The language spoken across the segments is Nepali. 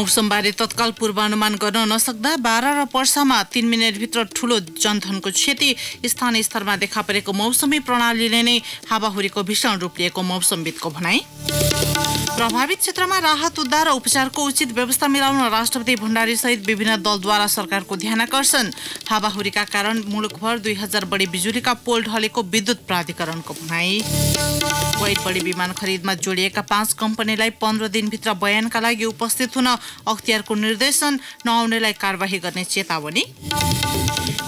मौसमबारे तत्काल पूर्वानुमान गर्न नसक्दा बाह्र र पर्सामा तीन मिनटभित्र ठुलो जनधनको क्षति स्थानीय स्तरमा देखा परेको मौसमी प्रणालीले नै हावाहुरीको भीषण रूप लिएको मौसमविदको भनाई प्रभावित क्षेत्रमा राहत उद्धार र उपचारको उचित व्यवस्था मिलाउन राष्ट्रपति भण्डारी सहित विभिन्न दलद्वारा सरकारको ध्यान आकर्षण हावाहुरीका कारण मुलुकभर दुई हजार बढी बिजुलीका पोल ढलेको विद्युत प्राधिकरणको भनाई वाइट बढी विमान खरिदमा जोडिएका पाँच कम्पनीलाई पन्ध्र दिनभित्र बयानका लागि उपस्थित हुन अख्तियारको निर्देशन नआउनेलाई कारवाही गर्ने चेतावनी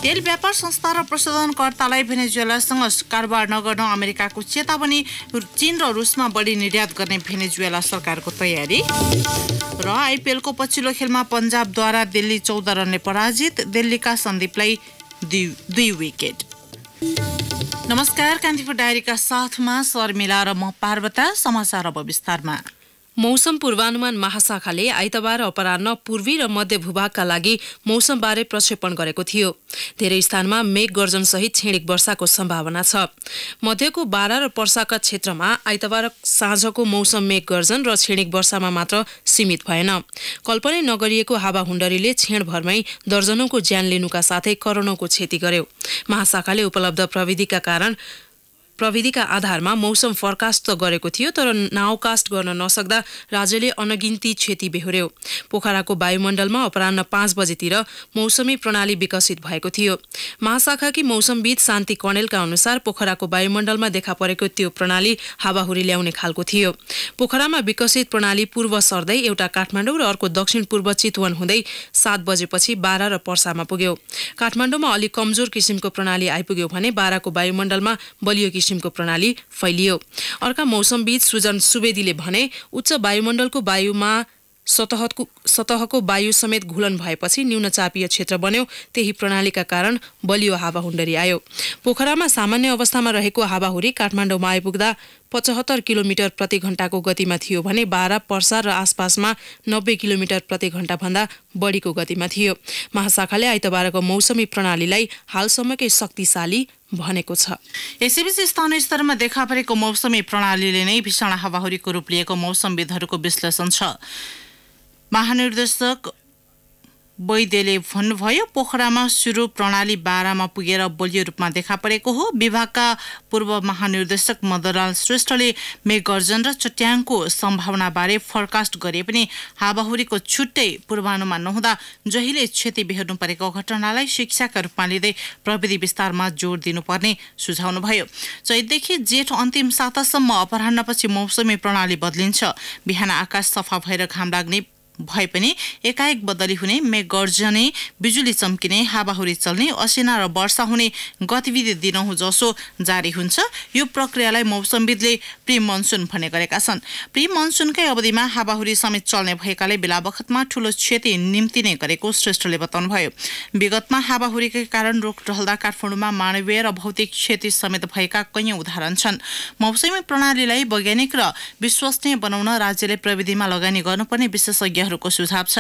तेल व्यापार संस्था र प्रशोधनकर्तालाई भेनेजुएलासँग कारोबार नगर्न अमेरिकाको चेतावनी चीन र रुसमा बढी निर्यात गर्ने भेनेजुएला सरकारको तयारी र आइपिएलको पछिल्लो खेलमा पन्जाबद्वारा दिल्ली चौध रनले पराजित दिल्लीका सन्दीपलाई दुई विकेट नमस्कार कान्तिपुर डायरीका साथमा शर्मिला र म पार्वता समाचार अब विस्तारमा मौसम पूर्वानुमान महाशाखाले आइतबार अपरान्न पूर्वी र मध्य भूभागका लागि मौसमबारे प्रक्षेपण गरेको थियो धेरै स्थानमा मेघ गर्जनसहित छिडिक वर्षाको सम्भावना छ मध्यको बारा र पर्साका क्षेत्रमा आइतबार साँझको मौसम मेघ गर्जन र छिडिक वर्षामा मात्र सीमित भएन कल्पनै नगरिएको हावाहुण्डरीले क्षीणभरमै दर्जनौंको ज्यान लिनुका साथै करोडौंको क्षति गर्यो महाशाखाले उपलब्ध प्रविधिका कारण प्रविधिका आधारमा मौसम फरकास्ट त गरेको थियो तर नाउकास्ट गर्न नसक्दा राज्यले अनगिन्ती क्षति बेहोर्यो पोखराको वायुमण्डलमा अपरान्न पाँच बजेतिर मौसमी प्रणाली विकसित भएको थियो महाशाखाकी मौसमविद शान्ति कणेलका अनुसार पोखराको वायुमण्डलमा देखा परेको त्यो प्रणाली हावाहुरी ल्याउने खालको थियो पोखरामा विकसित प्रणाली पूर्व सर्दै एउटा काठमाडौँ र अर्को दक्षिण पूर्व चितवन हुँदै सात बजेपछि बाह्र र पर्सामा पुग्यो काठमाडौँमा अलिक कमजोर किसिमको प्रणाली आइपुग्यो भने बाह्रको वायुमण्डलमा बलियो किसिम पश्चिमको प्रणाली फैलियो अर्का मौसमविद सुजन सुवेदीले भने उच्च वायुमण्डलको वायुमा सतहको सतहको वायु समेत घुलन भएपछि न्यून चापीय क्षेत्र बन्यो त्यही प्रणालीका कारण बलियो हावाहुण्डरी आयो पोखरामा सामान्य अवस्थामा रहेको हावाहुरी काठमाडौँमा आइपुग्दा पचहत्तर किलोमिटर प्रति घण्टाको गतिमा थियो भने बाह्र पर्सा र आसपासमा नब्बे किलोमिटर प्रति घण्टा भन्दा बढीको गतिमा थियो महाशाखाले आइतबारको मौसमी प्रणालीलाई हालसम्मकै शक्तिशाली भनेको छ यसैबीच स्थानीय स्तरमा देखा परेको मौसमी प्रणालीले नै भीषण हावाहुरीको रूप लिएको मौसमविदहरूको विश्लेषण छ महानिर्देशक वैद्यले भन्नुभयो पोखरामा सुरु प्रणाली बाह्रमा पुगेर बलियो रूपमा देखा परेको हो विभागका पूर्व महानिर्देशक मदनलाल श्रेष्ठले मेघगर्जन र चट्याङको सम्भावनाबारे फोरकास्ट गरे पनि हावाहुरीको छुट्टै पूर्वानुमान नहुँदा जहिले क्षति बेहोर्नु परेको घटनालाई शिक्षाका रूपमा लिँदै प्रविधि विस्तारमा जोड दिनुपर्ने सुझाउनुभयो चैतदेखि जेठ अन्तिम सातासम्म अपरान्नपछि मौसमी प्रणाली बदलिन्छ बिहान आकाश सफा भएर घाम लाग्ने भए पनि एकाएक बदली हुने मेघ गर्जने बिजुली चम्किने हावाहुरी चल्ने असिना र वर्षा हुने गतिविधि दिनहुँ जसो जारी हुन्छ यो प्रक्रियालाई मौसमविदले प्रि मनसुन भन्ने गरेका छन् प्रि मनसुनकै अवधिमा हावाहुरी समेत चल्ने भएकाले बेला बखतमा ठूलो क्षति निम्ति नै गरेको श्रेष्ठले बताउनुभयो विगतमा हावाहुरीकै कारण रोग टहल्दा काठमाडौँमा मानवीय र भौतिक क्षति समेत भएका कैयौँ उदाहरण छन् मौसमी प्रणालीलाई वैज्ञानिक र विश्वसनीय बनाउन राज्यले प्रविधिमा लगानी गर्नुपर्ने विशेषज्ञ विद्यार्थीहरूको सुझाव छ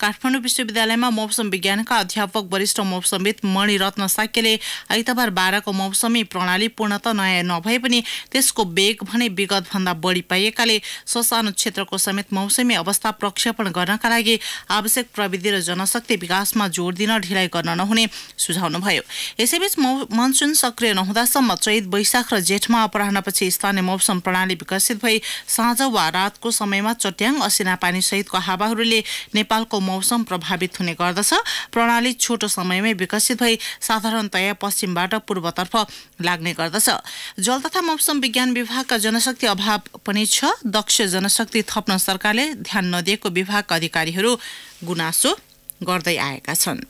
काठमाडौँ विश्वविद्यालयमा मौसम विज्ञानका अध्यापक वरिष्ठ मौसमविद मणिरत्न साक्यले आइतबार बाह्रको मौसमी प्रणाली पूर्णत नयाँ नभए पनि त्यसको वेग भने विगतभन्दा बढी पाइएकाले ससानो क्षेत्रको समेत मौसमी अवस्था प्रक्षेपण गर्नका लागि आवश्यक प्रविधि र जनशक्ति विकासमा जोड दिन ढिलाइ गर्न नहुने सुझाउनुभयो यसैबीच मनसुन सक्रिय नहुँदासम्म चैत वैशाख र जेठमा अपराह्नपछि स्थानीय मौसम प्रणाली विकसित भई साँझ वा रातको समयमा चट्याङ असिना पानीसहितको हावा हावाहरूले नेपालको मौसम प्रभावित हुने गर्दछ प्रणाली छोटो समयमै विकसित भई साधारणतया पश्चिमबाट पूर्वतर्फ लाग्ने गर्दछ जल तथा मौसम विज्ञान विभागका जनशक्ति अभाव पनि छ दक्ष जनशक्ति थप्न सरकारले ध्यान नदिएको विभागका अधिकारीहरू गुनासो गर्दै आएका छन्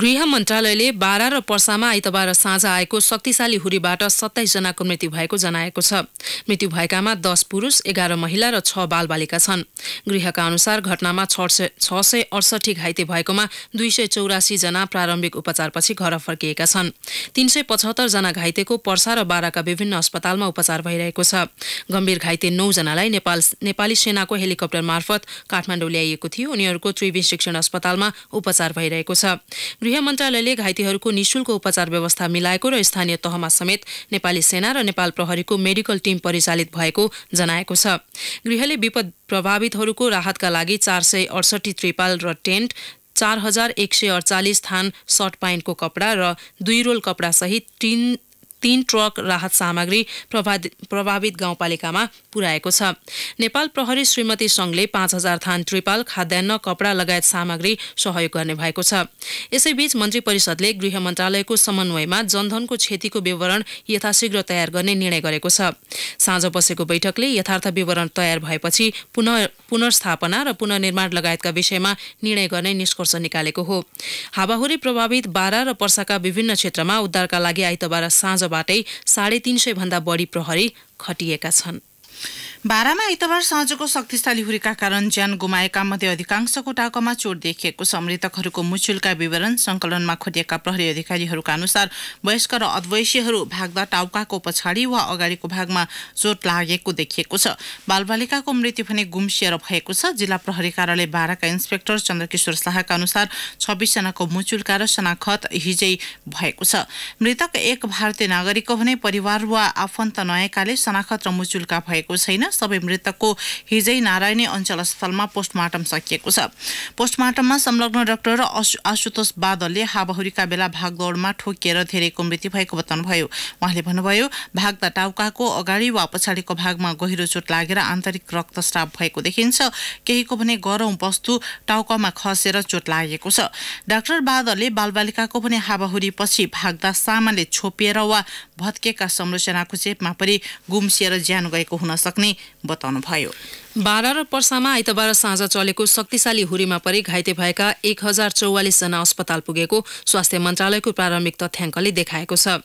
गृह मन्त्रालयले बारा र पर्सामा आइतबार साँझ आएको शक्तिशाली हुरीबाट सत्ताइसजनाको मृत्यु भएको जनाएको छ मृत्यु भएकामा दस पुरुष एघार महिला र छ बालबालिका छन् गृहका अनुसार घटनामा छ सय अडसठी घाइते भएकोमा दुई सय चौरासीजना प्रारम्भिक उपचारपछि घर फर्किएका छन् तीन सय पचहत्तरजना घाइतेको पर्सा र बाराका विभिन्न अस्पतालमा उपचार भइरहेको छ गम्भीर घाइते नौजनालाई नेपाल नेपाली सेनाको हेलिकप्टर मार्फत काठमाडौँ ल्याइएको थियो उनीहरूको त्रिवेणी शिक्षण अस्पतालमा उपचार भइरहेको छ गृह मन्त्रालयले घाइतेहरूको निशुल्क उपचार व्यवस्था मिलाएको र स्थानीय तहमा समेत नेपाली सेना र नेपाल प्रहरीको मेडिकल टिम परिचालित भएको जनाएको छ गृहले विपद प्रभावितहरूको राहतका लागि चार सय अडसठी त्रिपाल र टेन्ट चार हजार एक सय अडचालिस थान सर्ट पाइन्टको कपडा र दुई रोल कपडासहित तिन तीन ट्रक राहत सामग्री प्रभावित गाउँपालिकामा पुर्याएको छ नेपाल प्रहरी श्रीमती सङ्घले पाँच हजार थान ट्रिपाल खाद्यान्न कपडा लगायत सामग्री सहयोग गर्ने भएको छ यसैबीच मन्त्री परिषदले गृह मन्त्रालयको समन्वयमा जनधनको क्षतिको विवरण यथाशीघ्र तयार गर्ने निर्णय गरेको छ साँझ बसेको बैठकले यथार्थ विवरण तयार भएपछि पुनः पुनर्स्थापना र पुननिर्माण लगायतका विषयमा निर्णय गर्ने निष्कर्ष निकालेको हो हावाहुरी प्रभावित बारा र पर्साका विभिन्न क्षेत्रमा उद्धारका लागि आइतबार साँझ वर्षबाटै साढे तीन सय भन्दा बढी प्रहरी खटिएका छन् बारामा आइतबार साँझको शक्तिशाली हुरीका कारण ज्यान गुमाएका मध्ये अधिकांशको टाउकामा चोट देखिएको छ मृतकहरूको मुचुलका विवरण संकलनमा खोटिएका प्रहरी अधिकारीहरूका अनुसार वयस्क र अद्वैसीहरू भाग्दा टाउकाको पछाडि वा अगाडिको भागमा चोट लागेको देखिएको छ बालबालिकाको मृत्यु भने गुम्सिएर भएको छ जिल्ला प्रहरी कार्यालय बाराका इन्सपेक्टर चन्द्रकिशोर शाहका अनुसार छब्बिसजनाको मुचुलका र शनाखत हिजै भएको छ मृतक एक भारतीय नागरिकको भने परिवार वा आफन्त नआएकाले शनाखत र मुचुल्का भएको छैन सबै मृतकको हिजै नारायणी अञ्चल अस्पतालमा पोस्टमार्टम सकिएको छ पोस्टमार्टममा संलग्न डाक्टर आशुतोष बादलले हावाहुरीका बेला भागदौडमा ठोकिएर धेरैको मृत्यु भएको बताउनुभयो उहाँले भन्नुभयो भाग्दा टाउकाको अगाडि वा पछाडिको भागमा गहिरो चोट लागेर आन्तरिक रक्तस्राव भएको देखिन्छ केहीको भने गरौँ वस्तु टाउकामा खसेर चोट लागेको छ डाक्टर बादलले बालबालिकाको पनि हावाहुरी पछि भाग्दा सामानले छोपिएर वा भत्केका संरचनाको चेपमा पनि गुम्सिएर ज्यान गएको हुन सक्ने बताउनुभयो बाह्र र पर्सामा आइतबार साँझ चलेको शक्तिशाली हुरीमा परि घाइते भएका एक हजार चौवालिसजना अस्पताल पुगेको स्वास्थ्य मन्त्रालयको प्रारम्भिक तथ्याङ्कले देखाएको छ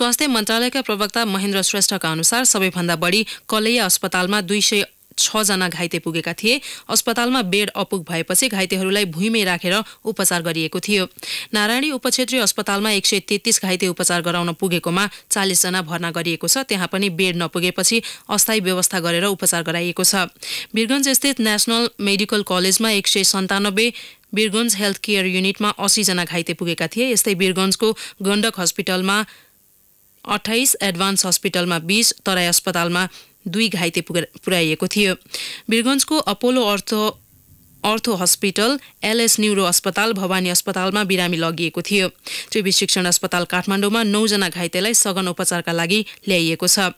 स्वास्थ्य मन्त्रालयका प्रवक्ता महेन्द्र श्रेष्ठका अनुसार सबैभन्दा बढी कलैया अस्पतालमा दुई सय छजना घाइते पुगेका थिए अस्पतालमा बेड अपुग भएपछि घाइतेहरूलाई भुइँमै राखेर उपचार गरिएको थियो नारायणी उपक्षेत्रीय अस्पतालमा एक सय तेत्तिस घाइते उपचार गराउन पुगेकोमा चालिसजना भर्ना गरिएको छ त्यहाँ पनि बेड नपुगेपछि अस्थायी व्यवस्था गरेर उपचार गराइएको छ वीरगन्ज स्थित नेसनल मेडिकल कलेजमा एक सय सन्तानब्बे वीरगन्ज हेल्थ केयर युनिटमा असीजना घाइते पुगेका थिए यस्तै वीरगञ्जको गण्डक हस्पिटलमा अठाइस एडभान्स हस्पिटलमा बिस तराई अस्पतालमा दुई घाइते पुर्याइएको थियो वीरगञ्जको अपोलो अर्थ अर्थो हस्पिटल एलएस न्युरो अस्पताल भवानी अस्पतालमा बिरामी लगिएको थियो त्रिवी शिक्षण अस्पताल काठमाडौँमा नौजना घाइतेलाई सघन उपचारका लागि ल्याइएको छ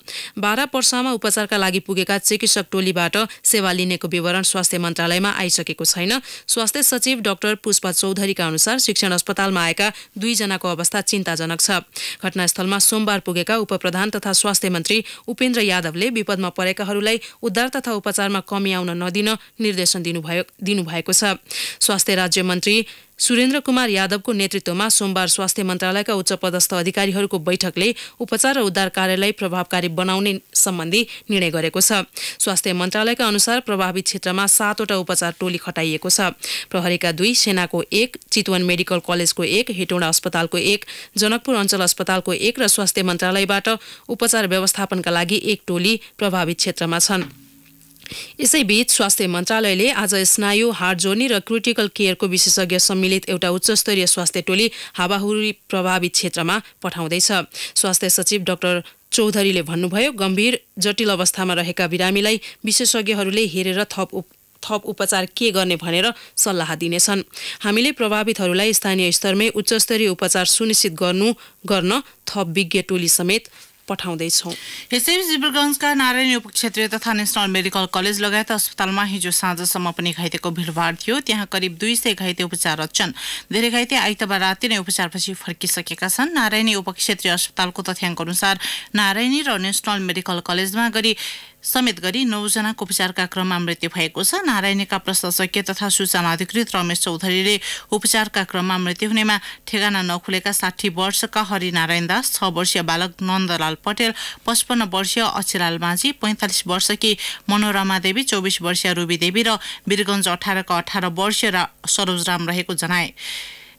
बाह्र वर्षमा उपचारका लागि पुगेका चिकित्सक टोलीबाट सेवा लिनेको विवरण स्वास्थ्य मन्त्रालयमा आइसकेको छैन स्वास्थ्य सचिव डाक्टर पुष्प चौधरीका अनुसार शिक्षण अस्पतालमा आएका दुईजनाको अवस्था चिन्ताजनक छ घटनास्थलमा सोमबार पुगेका उपप्रधान तथा स्वास्थ्य मन्त्री उपेन्द्र यादवले विपदमा परेकाहरूलाई उद्धार तथा उपचारमा कमी आउन नदिन निर्देशन दिनुभयो दिनुभएको छ स्वास्थ्य राज्य मन्त्री सुरेन्द्र कुमार यादवको नेतृत्वमा सोमबार स्वास्थ्य मन्त्रालयका उच्च पदस्थ अधिकारीहरूको बैठकले उपचार र उद्धार कार्यलाई प्रभावकारी बनाउने सम्बन्धी निर्णय गरेको छ स्वास्थ्य मन्त्रालयका अनुसार प्रभावित क्षेत्रमा सातवटा उपचार टोली खटाइएको छ प्रहरीका दुई सेनाको एक चितवन मेडिकल कलेजको एक हेटौँडा अस्पतालको एक जनकपुर अञ्चल अस्पतालको एक र स्वास्थ्य मन्त्रालयबाट उपचार व्यवस्थापनका लागि एक टोली प्रभावित क्षेत्रमा छन् यसैबीच स्वास्थ्य मन्त्रालयले आज स्नायु हार्डजोनी र क्रिटिकल केयरको विशेषज्ञ सम्मिलित एउटा उच्चस्तरीय स्वास्थ्य टोली हावाहुरी प्रभावित क्षेत्रमा पठाउँदैछ स्वास्थ्य सचिव डाक्टर चौधरीले भन्नुभयो गम्भीर जटिल अवस्थामा रहेका बिरामीलाई विशेषज्ञहरूले हेरेर थप उप थप उपचार के गर्ने भनेर सल्लाह दिनेछन् हामीले प्रभावितहरूलाई स्थानीय स्तरमै उच्चस्तरीय उपचार सुनिश्चित गर्नु गर्न थप विज्ञ टोली समेत पठाउँदैछौँ यसैबीच डिब्रुगञ्जका नारायण उप क्षेत्रीय तथा नेसनल मेडिकल कलेज लगायत अस्पतालमा हिजो साँझसम्म पनि घाइतेको भिडभाड थियो त्यहाँ करिब दुई सय घाइते उपचाररत छन् धेरै घाइते आइतबार राति नै उपचारपछि फर्किसकेका छन् नारायणी उपक्षेत्रीय अस्पतालको तथ्याङ्क अनुसार नारायणी र नेसनल मेडिकल कलेजमा गरी समेत गरी नौजनाको उपचारका क्रममा मृत्यु भएको छ नारायणीका प्रशासकीय तथा सूचना अधिकृत रमेश चौधरीले उपचारका क्रममा मृत्यु हुनेमा ठेगाना नखुलेका साठी वर्षका हरिनारायण दास छ वर्षीय बालक नन्दलाल पटेल पचपन्न वर्षीय अक्षलाल माझी पैँतालिस वर्षकी मनोरमा देवी चौबिस वर्षीय रुबी देवी र वीरगञ्ज अठारका अठार वर्षीय र सरोजराम रहेको जनाए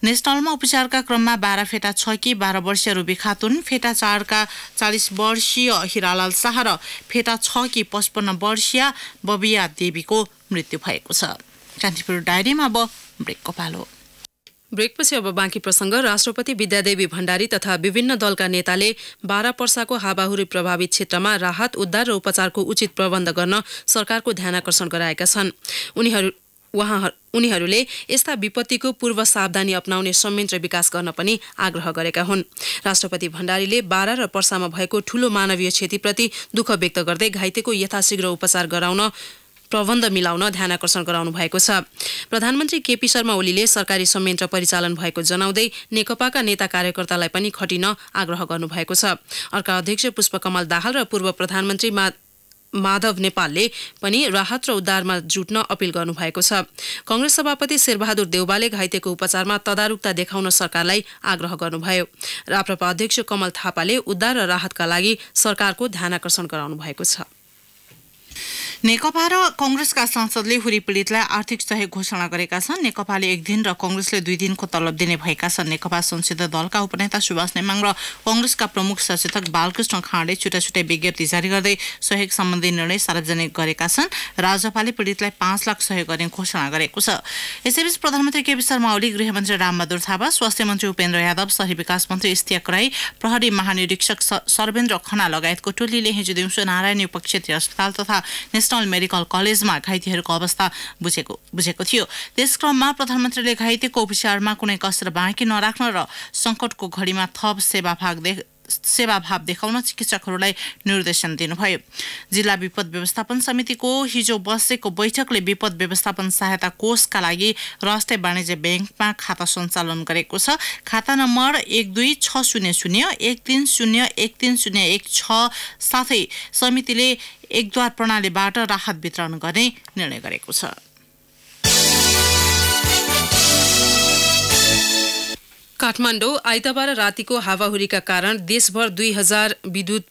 नेसनलमा उपचारका क्रममा बाह्र फेटा छ कि बाह्र वर्षीय रुबी खातुन फेटा चारका चालिस वर्षीय हिरालाल शाह र फेटा छ कि पचपन्न वर्षीय बबिया देवीको मृत्यु भएको छ कान्तिपुर डायरीमा अब ब्रेकको पालो ब्रेकपछि अब बाँकी प्रसङ्ग राष्ट्रपति विद्यादेवी भण्डारी तथा विभिन्न दलका नेताले बाह्र पर्साको हावाहुरी प्रभावित क्षेत्रमा राहत उद्धार र उपचारको उचित प्रबन्ध गर्न सरकारको आकर्षण गराएका छन् उनीहरू उहाँ उनीहरूले यस्ता विपत्तिको पूर्व सावधानी अप्नाउने संयन्त्र विकास गर्न पनि आग्रह गरेका हुन् राष्ट्रपति भण्डारीले बारा र पर्सामा भएको ठूलो मानवीय क्षतिप्रति दुःख व्यक्त गर्दै घाइतेको यथाशीघ्र उपचार गराउन प्रबन्ध मिलाउन ध्यान आकर्षण गराउनु भएको छ प्रधानमन्त्री केपी शर्मा ओलीले सरकारी संयन्त्र परिचालन भएको जनाउँदै नेकपाका नेता कार्यकर्तालाई पनि खटिन आग्रह गर्नुभएको छ अर्का अध्यक्ष पुष्पकमल दाहाल र पूर्व प्रधानमन्त्री माधव नेपालले पनि राहत र उद्धारमा जुट्न अपील गर्नुभएको छ कंग्रेस सभापति शेरबहादुर देउबाले घाइतेको उपचारमा तदारुकता देखाउन सरकारलाई आग्रह गर्नुभयो राप्रपा अध्यक्ष कमल थापाले उद्धार र राहतका लागि सरकारको आकर्षण गराउनु भएको छ नेकपा र कङ्ग्रेसका सांसदले हुरी पीडितलाई आर्थिक सहयोग घोषणा गरेका छन् नेकपाले एक दिन र कङ्ग्रेसले दुई दिनको तलब दिने भएका छन् नेकपा संसदीय दलका उपनेता सुभाष नेमाङ र कङ्ग्रेसका प्रमुख सचेतक बालकृष्ण खाँडले छुट्टा छुट्टै विज्ञप्ति जारी गर्दै सहयोग सम्बन्धी निर्णय सार्वजनिक गरेका छन् राजपाले पीडितलाई पाँच लाख सहयोग गर्ने घोषणा गरेको छ यसैबीच प्रधानमन्त्री केपी शर्मा ओली गृहमन्त्री रामबहादुर थापा स्वास्थ्य मन्त्री उपेन्द्र यादव शहरी विकास मन्त्री इस्तिया कराई प्रहरी महानिरीक्षक सर्वेन्द्र खना लगायतको टोलीले हिजो दिउँसो नारायण उपक्षेत्रीय अस्पताल तथा नेसनल मेडिकल कलेजमा घाइतेहरूको अवस्था बुझेको बुझेको थियो त्यस क्रममा प्रधानमन्त्रीले घाइतेको उपचारमा कुनै कसर बाँकी नराख्न र सङ्कटको घडीमा थप सेवा भाग सेवाभाव देखाउन चिकित्सकहरूलाई निर्देशन दिनुभयो जिल्ला विपद व्यवस्थापन समितिको हिजो बसेको बैठकले विपद व्यवस्थापन सहायता कोषका लागि राष्ट्रिय वाणिज्य ब्याङ्कमा खाता सञ्चालन गरेको छ खाता नम्बर एक दुई छ शून्य शून्य एक तिन शून्य एक तिन शून्य एक छ साथै समितिले एकद्वार प्रणालीबाट राहत वितरण गर्ने निर्णय गरेको छ काठमाडौँ आइतबार रातिको हावाहुरीका कारण देशभर दुई हजार विद्युत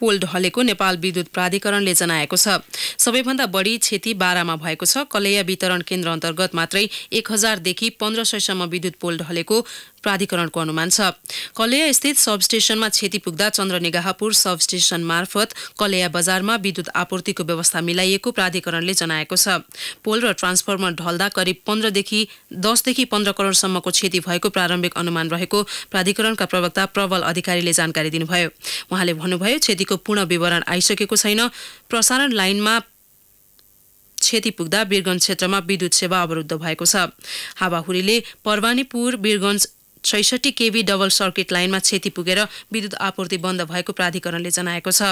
पोल ढलेको नेपाल विद्युत प्राधिकरणले जनाएको छ सबैभन्दा बढी क्षति बाह्रमा भएको छ कलैया वितरण केन्द्र अन्तर्गत मात्रै एक हजारदेखि पन्ध्र सयसम्म विद्युत पोल ढलेको प्राधिकरणको अनुमान छ कलेया स्थित क्षति पुग्दा चन्द्रनिगाहपुर सब स्टेशन मार्फत कलेया बजारमा विद्युत आपूर्तिको व्यवस्था मिलाइएको प्राधिकरणले जनाएको छ पोल र ट्रान्सफर्मर ढल्दा करिब पन्ध्रदेखि दसदेखि पन्ध्र करोडसम्मको क्षति भएको प्रारम्भिक अनुमान रहेको प्राधिकरणका प्रवक्ता प्रबल अधिकारीले जानकारी दिनुभयो उहाँले भन्नुभयो क्षतिको पूर्ण विवरण आइसकेको छैन प्रसारण लाइनमा क्षति पुग्दा वीरगञ्ज क्षेत्रमा विद्युत सेवा अवरुद्ध भएको छ हावाहुरीले परवानीपुर वीरगञ्ज छैसठी केबी डबल सर्किट लाइनमा क्षति पुगेर विद्युत आपूर्ति बन्द भएको प्राधिकरणले जनाएको छ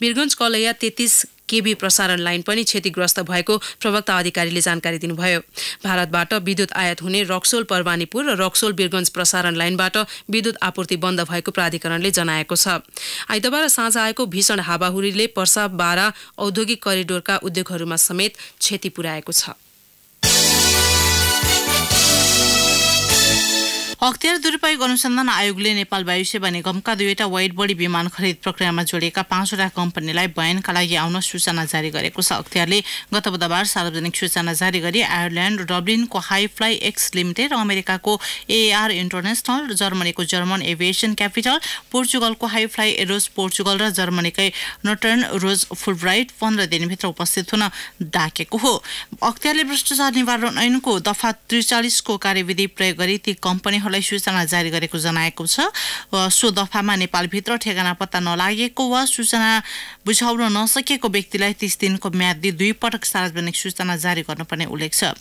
वीरगन्ज कलैया तेत्तिस केबी प्रसारण लाइन पनि क्षतिग्रस्त भएको प्रवक्ता अधिकारीले जानकारी दिनुभयो भारतबाट विद्युत आयात हुने रक्सोल परवानीपुर र रक्सोल वीरगंज प्रसारण लाइनबाट विद्युत आपूर्ति बन्द भएको प्राधिकरणले जनाएको छ आइतबार साँझ आएको भीषण हावाहुरीले पर्सा बारा औद्योगिक करिडोरका उद्योगहरूमा समेत क्षति पुर्याएको छ अख्तियार दुरुपयोग अनुसन्धान आयोगले नेपाल वायुसेवा निगमका दुईवटा वाइड बडी विमान खरिद प्रक्रियामा जोडिएका पाँचवटा कम्पनीलाई बयानका लागि आउन सूचना जारी गरेको छ अख्तियारले गत बुधबार सार्वजनिक सूचना जारी गरी आयरल्याण्ड डब्लिनको हाई फ्लाइ एक्स लिमिटेड अमेरिकाको एआर इन्टरनेसनल जर्मनीको जर्मन एभिएसन क्यापिटल पोर्चुगलको हाई फ्लाइ एरोज पोर्चुगल र जर्मनीकै नटर्न रोज फुलब्राइट पन्ध्र दिनभित्र उपस्थित हुन डाकेको हो अख्तियारले भ्रष्टाचार निवारण ऐनको दफा त्रिचालिसको कार्यविधि प्रयोग गरी ती कम्पनीहरू उहाँहरूलाई सूचना जारी गरेको जनाएको छ सो दफामा नेपालभित्र ठेगाना पत्ता नलागेको वा सूचना बुझाउन नसकेको व्यक्तिलाई तिस दिनको म्यादी दुई पटक सार्वजनिक सूचना जारी गर्नुपर्ने उल्लेख छ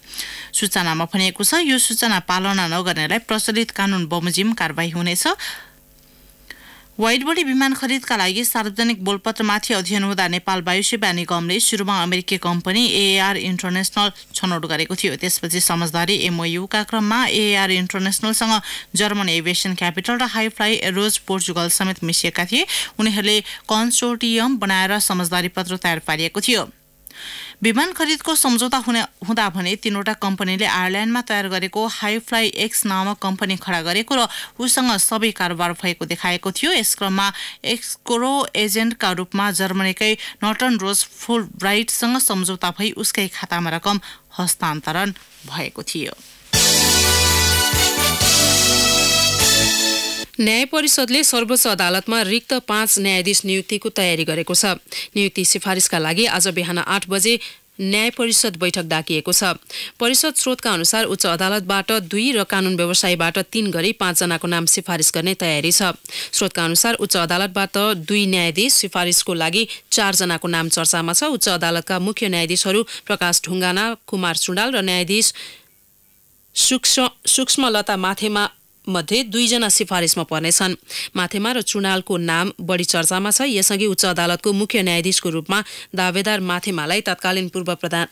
सूचनामा भनिएको छ यो सूचना पालना नगर्नेलाई प्रचलित कानुन बमोजिम कारवाही हुनेछ बडी विमान खरिदका लागि सार्वजनिक बोलपत्रमाथि अध्ययन हुँदा नेपाल वायुसेवा निगमले सुरुमा अमेरिकी कम्पनी एआर इन्टरनेसनल छनौट गरेको थियो त्यसपछि समझदारी एमओयुका क्रममा एआर इन्टरनेसनलसँग जर्मन एभिएसन क्यापिटल र हाई फ्लाई एरोज पोर्चुगल समेत मिसिएका थिए उनीहरूले कन्सोर्टियम बनाएर समझदारी पत्र तयार पारिएको थियो विमान खरिदको सम्झौता हुने हुँदा भने तिनवटा कम्पनीले आयरल्यान्डमा तयार गरेको फ्लाई एक्स नामक कम्पनी खडा गरेको र उसँग सबै कारोबार भएको देखाएको थियो यस क्रममा एक्सकोरो एजेन्टका रूपमा जर्मनीकै नटन रोज फुल ब्राइटसँग सम्झौता भई उसकै खातामा रकम हस्तान्तरण भएको थियो न्याय परिषदले सर्वोच्च अदालतमा रिक्त पाँच न्यायाधीश नियुक्तिको तयारी गरेको छ नियुक्ति सिफारिसका लागि आज बिहान आठ बजे न्याय परिषद बैठक डाकिएको छ परिषद स्रोतका अनुसार उच्च अदालतबाट दुई र कानुन व्यवसायबाट तीन गरी पाँचजनाको नाम सिफारिस गर्ने तयारी छ स्रोतका अनुसार उच्च अदालतबाट दुई न्यायाधीश सिफारिसको लागि चारजनाको नाम चर्चामा छ उच्च अदालतका मुख्य न्यायाधीशहरू प्रकाश ढुङ्गाना कुमार सुनाल र न्यायाधीश सूक्ष्मलता माथेमा मध्ये दुईजना सिफारिसमा पर्नेछन् माथेमा र चुनालको नाम बढी चर्चामा छ यसअघि उच्च अदालतको मुख्य न्यायाधीशको रूपमा दावेदार माथेमालाई तत्कालीन पूर्व प्रधान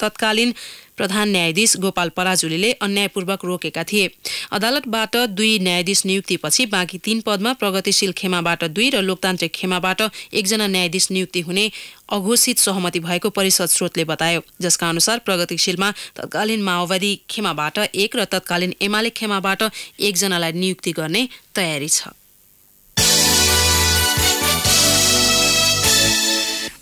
तत्कालीन प्रधान न्यायाधीश गोपाल पराजुलीले अन्यायपूर्वक रोकेका थिए अदालतबाट दुई न्यायाधीश नियुक्तिपछि बाँकी तीन पदमा प्रगतिशील खेमाबाट दुई र लोकतान्त्रिक खेमाबाट एकजना न्यायाधीश नियुक्ति हुने अघोषित सहमति भएको परिषद स्रोतले बतायो जसका अनुसार प्रगतिशीलमा तत्कालीन माओवादी खेमाबाट एक र तत्कालीन एमाले खेमाबाट एकजनालाई नियुक्ति गर्ने तयारी छ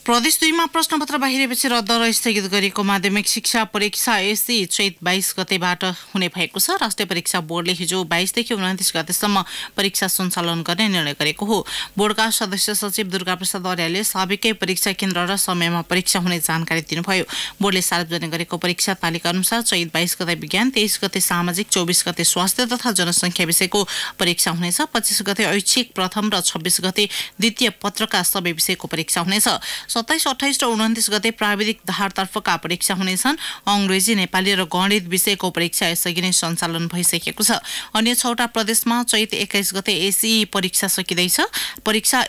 प्रदेश दुईमा प्रश्नपत्र बाहिरेपछि रद्द र स्थगित गरिएको माध्यमिक शिक्षा परीक्षा एसी चैत बाइस गतेबाट हुने भएको छ राष्ट्रिय परीक्षा बोर्डले हिजो बाइसदेखि उन्तिस गतेसम्म परीक्षा सञ्चालन गर्ने निर्णय गरेको हो बोर्डका सदस्य सचिव दुर्गा प्रसाद अर्यालले साबिकै परीक्षा केन्द्र र समयमा परीक्षा हुने जानकारी दिनुभयो बोर्डले सार्वजनिक गरेको परीक्षा तालिका अनुसार चैत बाइस गते विज्ञान तेइस गते सामाजिक चौबिस गते स्वास्थ्य तथा जनसङ्ख्या विषयको परीक्षा हुनेछ पच्चिस गते ऐच्छिक प्रथम र छब्बिस गते द्वितीय पत्रका सबै विषयको परीक्षा हुनेछ सत्ताइस अठाइस र उन्तिस गते प्राविधिक धारतर्फका परीक्षा हुनेछन् अङ्ग्रेजी नेपाली र गणित विषयको परीक्षा यसअघि नै सञ्चालन भइसकेको छ अन्य छवटा प्रदेशमा चैत एक्काइस गते एसी परीक्षा सकिँदैछ परीक्षा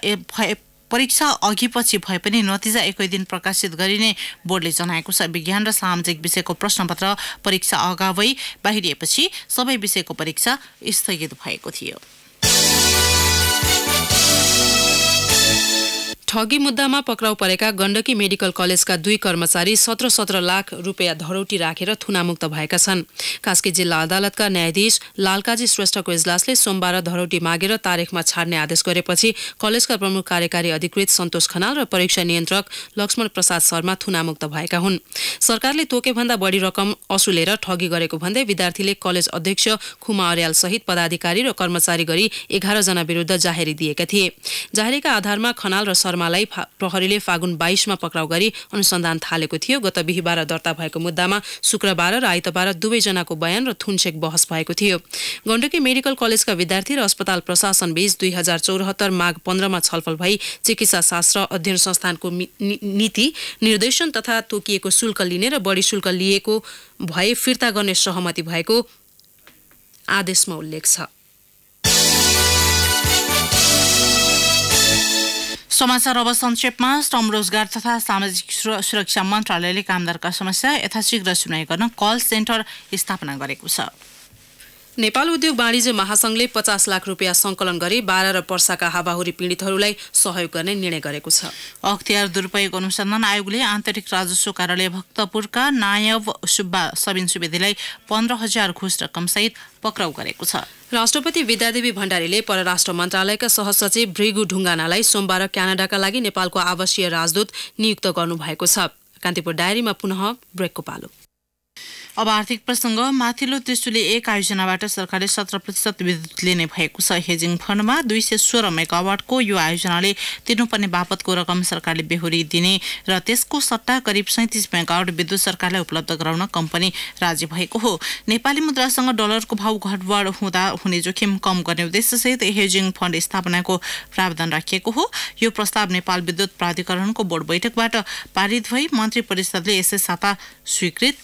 परीक्षा अघि पछि भए पनि नतिजा एकै दिन प्रकाशित गरिने बोर्डले जनाएको छ विज्ञान र सामाजिक विषयको प्रश्नपत्र परीक्षा अगावै बाहिरिएपछि सबै विषयको परीक्षा स्थगित भएको थियो ठगी मुद्दामा पक्राउ परेका गण्डकी मेडिकल कलेजका दुई कर्मचारी सत्र सत्र लाख रुपियाँ धरौटी राखेर थुनामुक्त भएका छन् कास्की जिल्ला अदालतका न्यायाधीश लालकाजी श्रेष्ठको इजलासले सोमबार धरौटी मागेर तारिखमा छाड्ने आदेश गरेपछि कलेजका प्रमुख कार्यकारी अधिकृत सन्तोष खनाल र परीक्षा नियन्त्रक लक्ष्मण प्रसाद शर्मा थुनामुक्त भएका हुन् सरकारले तोकेभन्दा बढी रकम असुलेर ठगी गरेको भन्दै विद्यार्थीले कलेज अध्यक्ष खुमा अर्याल सहित पदाधिकारी र कर्मचारी गरी एघारजना विरुद्ध जाहेरी दिएका थिए जाहेरीका आधारमा खनाल र शर्मालाई प्रहरीले फागुन बाइसमा पक्राउ गरी अनुसन्धान थालेको थियो गत बिहिबार दर्ता भएको मुद्दामा शुक्रबार र आइतबार दुवैजनाको बयान र थुनछेक बहस भएको थियो गण्डकी मेडिकल कलेजका विद्यार्थी र अस्पताल प्रशासन बीच दुई हजार चौरात्तर माघ पन्ध्रमा छलफल भई चिकित्सा शास्त्र अध्ययन संस्थानको नीति निर्देशन तथा तोकिएको शुल्क लिने र बढी शुल्क लिएको भए फिर्ता गर्ने सहमति भएको आदेशमा उल्लेख छ समाचार अब संक्षेपमा श्रम रोजगार तथा सामाजिक सुरक्षा मन्त्रालयले कामदारका समस्या यथाशीघ्र सुनाइ गर्न कल सेन्टर स्थापना गरेको छ नेपाल उद्योग वाणिज्य महासंघले पचास लाख रुपियाँ सङ्कलन गरी बाह्र र पर्साका हावाहुरी पीडितहरूलाई सहयोग गर्ने निर्णय गरेको छ अख्तियार दुरुपयोग अनुसन्धान आयोगले आन्तरिक राजस्व कार्यालय भक्तपुरका नायब सुब्बा सबिन सुवेदीलाई पन्ध्र हजार घुस रकमसहित पक्राउ गरेको छ राष्ट्रपति विद्यादेवी भण्डारीले परराष्ट्र मन्त्रालयका सहसचिव भृगु ढुङ्गानालाई सोमबार क्यानाडाका लागि नेपालको आवासीय राजदूत नियुक्त गर्नुभएको छ कान्तिपुर डायरीमा पुनः ब्रेकको पालो अब आर्थिक प्रसङ्ग माथिल्लो त्रिशुले एक आयोजनाबाट सरकारले सत्र प्रतिशत विद्युत लिने भएको छ हेजिङ फन्डमा दुई सय सोह्र मेगावाटको यो आयोजनाले तिर्नुपर्ने बापतको रकम सरकारले बेहोरी दिने र त्यसको सट्टा करिब सैतिस मेगावाट विद्युत सरकारलाई उपलब्ध गराउन कम्पनी राजी भएको हो नेपाली मुद्रासँग डलरको भाउ घटबड हुँदा हुने जोखिम कम गर्ने उद्देश्यसहित हेजिङ फन्ड स्थापनाको प्रावधान राखिएको हो यो प्रस्ताव नेपाल विद्युत प्राधिकरणको बोर्ड बैठकबाट पारित भई मन्त्री परिषदले यसै साता स्वीकृत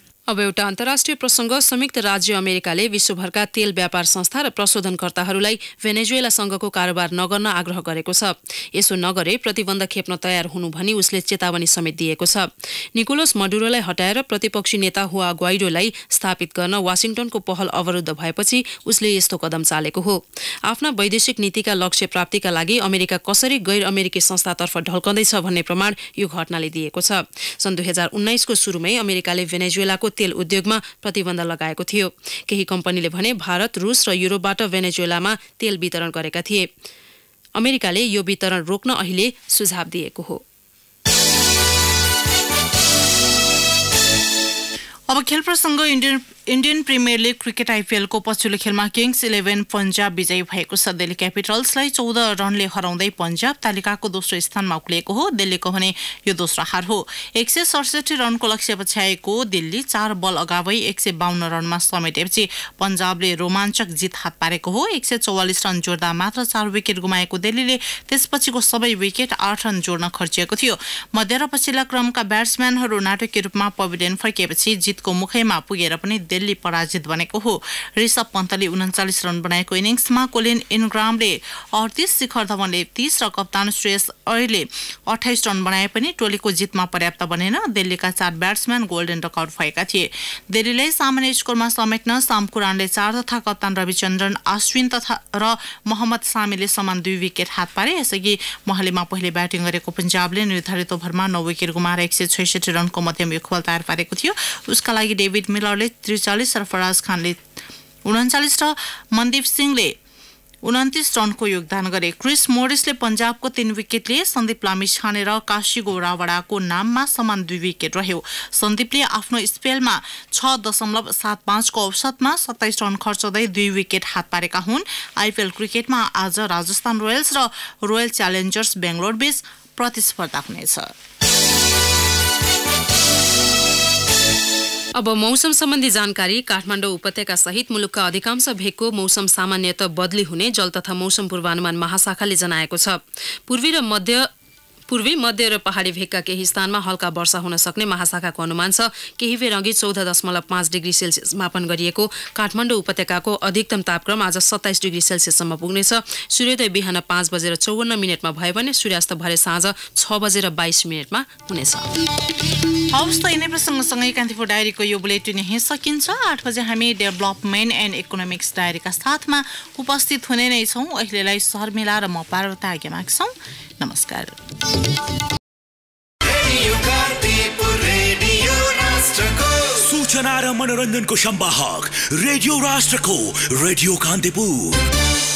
अब एउटा अन्तर्राष्ट्रिय प्रसङ्ग संयुक्त राज्य अमेरिकाले विश्वभरका तेल व्यापार संस्था र प्रशोधनकर्ताहरूलाई भेनेजुएलासँगको कारोबार नगर्न आग्रह गरेको छ यसो नगरे प्रतिबन्ध खेप्न तयार हुनु भनी उसले चेतावनी समेत दिएको छ निकोलस मडुरोलाई हटाएर प्रतिपक्षी नेता हुआ ग्वाइडोलाई स्थापित गर्न वासिङटनको पहल अवरुद्ध भएपछि उसले यस्तो कदम चालेको हो आफ्ना वैदेशिक नीतिका लक्ष्य प्राप्तिका लागि अमेरिका कसरी गैर अमेरिकी संस्थातर्फ ढल्कँदैछ भन्ने प्रमाण यो घटनाले दिएको छ सन् दुई हजार उन्नाइसको सुरुमै अमेरिकाले भेनेजुएलाको तेल उद्योगमा प्रतिबन्ध लगाएको थियो केही कम्पनीले भने भारत रुस र युरोपबाट भेनेजुएलामा तेल वितरण गरेका थिए अमेरिकाले यो वितरण रोक्न अहिले सुझाव दिएको हो अब खेल प्रसङ्ग Indian Indian premier league cricket आइपिएलको पछिल्लो खेलमा किङ्स इलेभेन पन्जाब विजयी भएको छ दिल्ली क्यापिटल्सलाई चौध रनले हराउँदै पन्जाब तालिकाको दोस्रो स्थानमा उक्लिएको हो दिल्लीको भने यो दोस्रो हार हो एक सय सडसठी रनको लक्ष्य पछ्याएको दिल्ली चार बल अगावै एक सय बाहन्न रनमा समेटेपछि पन्जाबले रोमाञ्चक जित हात पारेको हो एक सय चौवालिस रन जोड्दा मात्र चार विकेट गुमाएको दिल्लीले त्यसपछिको सबै विकेट आठ रन जोड्न खर्चिएको थियो मध्य र पछिल्ला क्रमका ब्याट्सम्यानहरू नाटकीय रूपमा पविलियन फर्किएपछि जित जितको मुखैमा पुगेर पनि दिल्ली पराजित बनेको हो ऋषभ पन्तले उन्चालिस रन बनाएको इनिङ्समा कोलिन इनग्रामले अडतिस शिखर धवनले तीस र कप्तान श्रेयस अयले अठाइस रन बनाए पनि टोलीको जितमा पर्याप्त बनेन दिल्लीका चार ब्याट्सम्यान गोल्डन रकर्ड भएका थिए दिल्लीलाई सामान्य स्कोरमा समेट्न साम कुरानले चार तथा कप्तान रविचन्द्रन अश्विन तथा र मोहम्मद सामीले समान दुई विकेट हात पारे यसअघि महलेमा पहिले ब्याटिङ गरेको पन्जाबले निर्धारित ओभरमा नौ विकेट गुमाएर एक सय छैसठी रनको मध्यम तयार पारेको थियो उसका त्यसका लागि डेभिड मिलरले त्रिचालिस र फराज खानले उन्चालिस र मनदीप सिंहले उन्तिस रनको योगदान गरे क्रिस मोरिसले पन्जाबको तीन विकेट लिए सन्दीप लामी र काशी गोरावडाको नाममा समान दुई विकेट रह्यो सन्दीपले आफ्नो स्पेलमा छ दशमलव सात पाँचको औसतमा सत्ताइस रन खर्चदै दुई विकेट हात पारेका हुन् आइपिएल क्रिकेटमा आज राजस्थान रोयल्स र रोयल च्यालेन्जर्स बेङ्गलोर बीच प्रतिस्पर्धा हुनेछ अब मौसम सम्बन्धी जानकारी काठमाडौँ उपत्यका सहित मुलुकका अधिकांश भेगको मौसम सामान्यत बदली हुने जल तथा मौसम पूर्वानुमान महाशाखाले जनाएको छ पूर्वी र मध्य पूर्वी मध्य र पहाडी भेगका केही स्थानमा हल्का वर्षा हुन सक्ने महाशाखाको अनुमान छ केही बेर अघि चौध दशमलव पाँच डिग्री सेल्सियस मापन गरिएको काठमाडौँ उपत्यकाको अधिकतम तापक्रम आज सत्ताइस डिग्री सेल्सियससम्म पुग्नेछ सूर्योदय बिहान पाँच बजेर चौवन्न मिनटमा भयो भने सूर्यास्त भरे साँझ छ बजेर बाइस मिनटमा हुनेछ हवस् त यिनै प्रसङ्गसँगै कान्तिपुर डायरीको यो बुलेटिन यहाँ सकिन्छ आठ बजे हामी डेभलपमेन्ट एन्ड इकोनोमिक्स डायरीका साथमा उपस्थित हुने नै छौँ अहिलेलाई शर्मिला र म पार्वता आज्ञा माग्छौँ नमस्कार सूचना मनोरंजन को सम्वाहक रेडियो राष्ट्र को रेडियो कांतिपुर